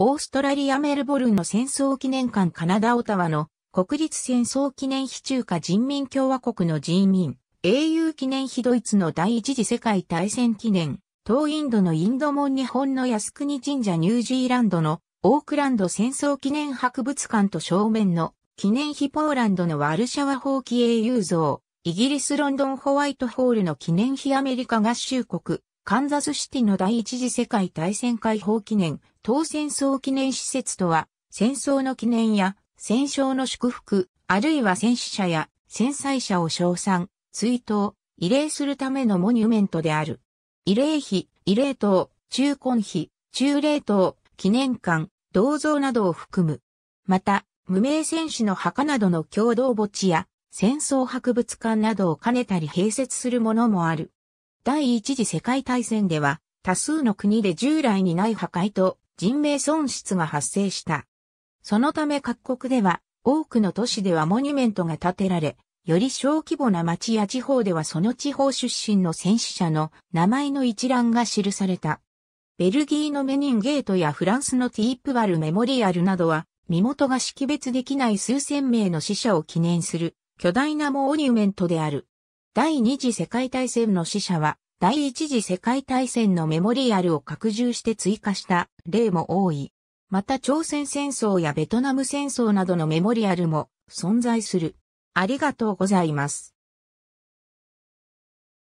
オーストラリア・メルボルンの戦争記念館カナダ・オタワの国立戦争記念碑中華人民共和国の人民、英雄記念碑ドイツの第一次世界大戦記念、東インドのインド門日本の靖国神社ニュージーランドのオークランド戦争記念博物館と正面の記念碑ポーランドのワルシャワ放棄英雄像、イギリスロンドンホワイトホールの記念碑アメリカ合衆国、カンザスシティの第一次世界大戦解放記念、当戦争記念施設とは、戦争の記念や戦勝の祝福、あるいは戦死者や戦災者を称賛、追悼、慰霊するためのモニュメントである。慰霊碑、慰霊塔、中根碑、中霊塔、記念館、銅像などを含む。また、無名戦士の墓などの共同墓地や戦争博物館などを兼ねたり併設するものもある。第一次世界大戦では、多数の国で従来にない破壊と人命損失が発生した。そのため各国では、多くの都市ではモニュメントが建てられ、より小規模な町や地方ではその地方出身の戦死者の名前の一覧が記された。ベルギーのメニンゲートやフランスのティープバルメモリアルなどは、身元が識別できない数千名の死者を記念する巨大なモニュメントである。第二次世界大戦の死者は、第一次世界大戦のメモリアルを拡充して追加した例も多い。また朝鮮戦争やベトナム戦争などのメモリアルも存在する。ありがとうございます。